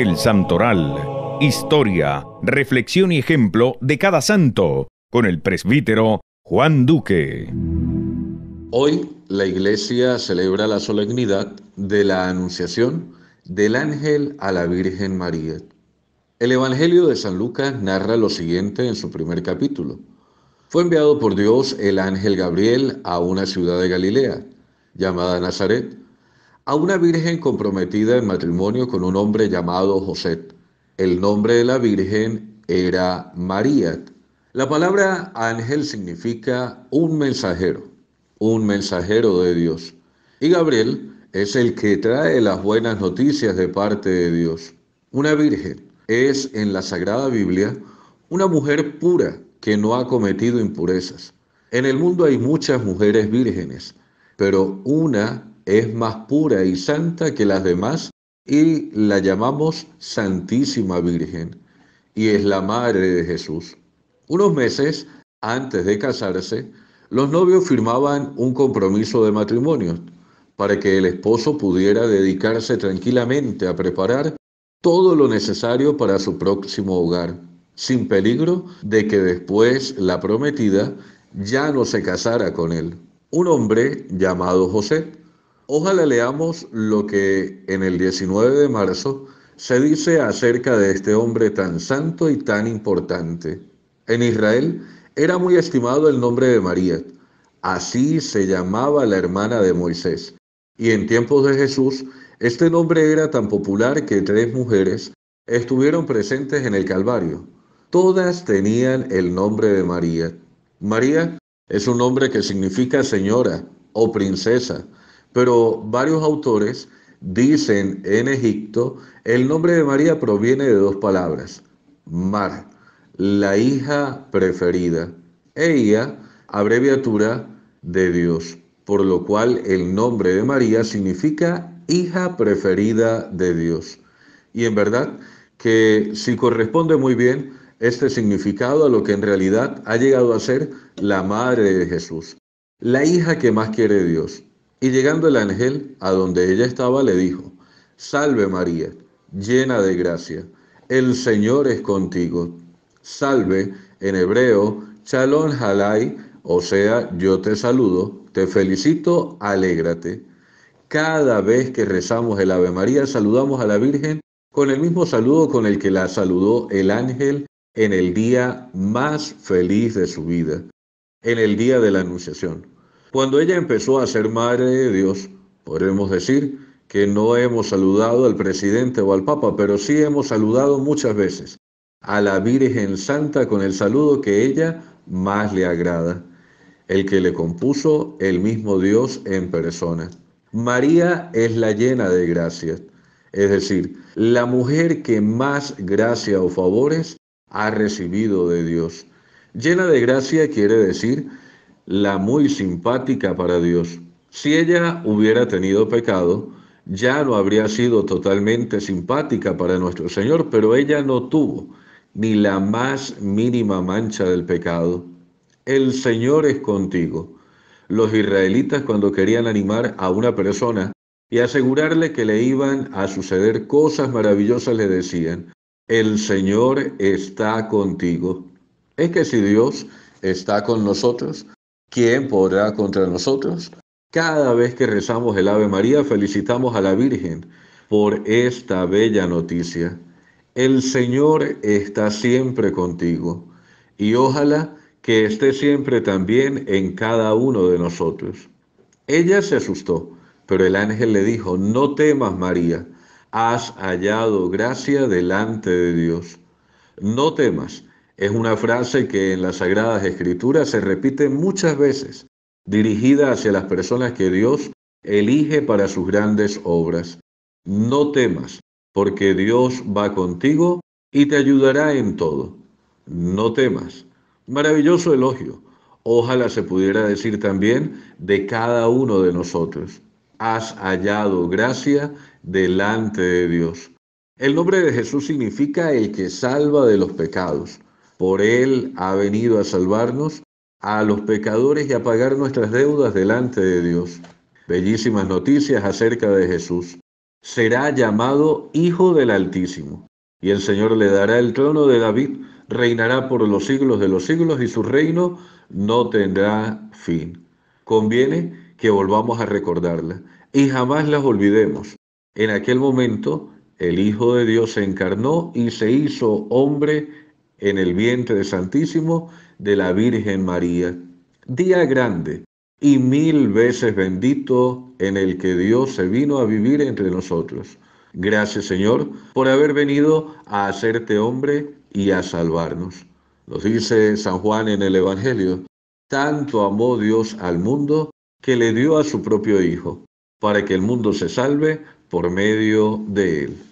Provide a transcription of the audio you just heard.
El Santoral. Historia, reflexión y ejemplo de cada santo, con el presbítero Juan Duque. Hoy la iglesia celebra la solemnidad de la Anunciación del Ángel a la Virgen María. El Evangelio de San Lucas narra lo siguiente en su primer capítulo. Fue enviado por Dios el ángel Gabriel a una ciudad de Galilea, llamada Nazaret, a una virgen comprometida en matrimonio con un hombre llamado José. El nombre de la virgen era María. La palabra ángel significa un mensajero, un mensajero de Dios. Y Gabriel es el que trae las buenas noticias de parte de Dios. Una virgen es en la Sagrada Biblia una mujer pura que no ha cometido impurezas. En el mundo hay muchas mujeres vírgenes, pero una es más pura y santa que las demás y la llamamos Santísima Virgen y es la madre de Jesús. Unos meses antes de casarse, los novios firmaban un compromiso de matrimonio para que el esposo pudiera dedicarse tranquilamente a preparar todo lo necesario para su próximo hogar, sin peligro de que después la prometida ya no se casara con él. Un hombre llamado José Ojalá leamos lo que en el 19 de marzo se dice acerca de este hombre tan santo y tan importante. En Israel era muy estimado el nombre de María, así se llamaba la hermana de Moisés. Y en tiempos de Jesús, este nombre era tan popular que tres mujeres estuvieron presentes en el Calvario. Todas tenían el nombre de María. María es un nombre que significa señora o princesa pero varios autores dicen en Egipto, el nombre de María proviene de dos palabras, Mar, la hija preferida, e ella, abreviatura de Dios, por lo cual el nombre de María significa hija preferida de Dios. Y en verdad que si corresponde muy bien este significado a lo que en realidad ha llegado a ser la madre de Jesús, la hija que más quiere Dios, y llegando el ángel a donde ella estaba, le dijo, Salve María, llena de gracia, el Señor es contigo. Salve, en hebreo, Shalom Halai, o sea, yo te saludo, te felicito, alégrate. Cada vez que rezamos el Ave María, saludamos a la Virgen con el mismo saludo con el que la saludó el ángel en el día más feliz de su vida, en el día de la Anunciación. Cuando ella empezó a ser madre de Dios, podremos decir que no hemos saludado al presidente o al papa, pero sí hemos saludado muchas veces a la Virgen Santa con el saludo que ella más le agrada, el que le compuso el mismo Dios en persona. María es la llena de gracia... es decir, la mujer que más gracia o favores ha recibido de Dios. Llena de gracia quiere decir la muy simpática para Dios. Si ella hubiera tenido pecado, ya no habría sido totalmente simpática para nuestro Señor, pero ella no tuvo ni la más mínima mancha del pecado. El Señor es contigo. Los israelitas cuando querían animar a una persona y asegurarle que le iban a suceder cosas maravillosas le decían, el Señor está contigo. Es que si Dios está con nosotros, ¿quién podrá contra nosotros? Cada vez que rezamos el Ave María, felicitamos a la Virgen por esta bella noticia. El Señor está siempre contigo y ojalá que esté siempre también en cada uno de nosotros. Ella se asustó, pero el ángel le dijo, no temas María, has hallado gracia delante de Dios. No temas es una frase que en las Sagradas Escrituras se repite muchas veces, dirigida hacia las personas que Dios elige para sus grandes obras. No temas, porque Dios va contigo y te ayudará en todo. No temas. Maravilloso elogio. Ojalá se pudiera decir también de cada uno de nosotros. Has hallado gracia delante de Dios. El nombre de Jesús significa el que salva de los pecados. Por Él ha venido a salvarnos, a los pecadores y a pagar nuestras deudas delante de Dios. Bellísimas noticias acerca de Jesús. Será llamado Hijo del Altísimo, y el Señor le dará el trono de David, reinará por los siglos de los siglos, y su reino no tendrá fin. Conviene que volvamos a recordarla y jamás las olvidemos. En aquel momento, el Hijo de Dios se encarnó y se hizo hombre en el vientre de Santísimo de la Virgen María. Día grande y mil veces bendito en el que Dios se vino a vivir entre nosotros. Gracias Señor por haber venido a hacerte hombre y a salvarnos. Nos dice San Juan en el Evangelio, tanto amó Dios al mundo que le dio a su propio Hijo, para que el mundo se salve por medio de él.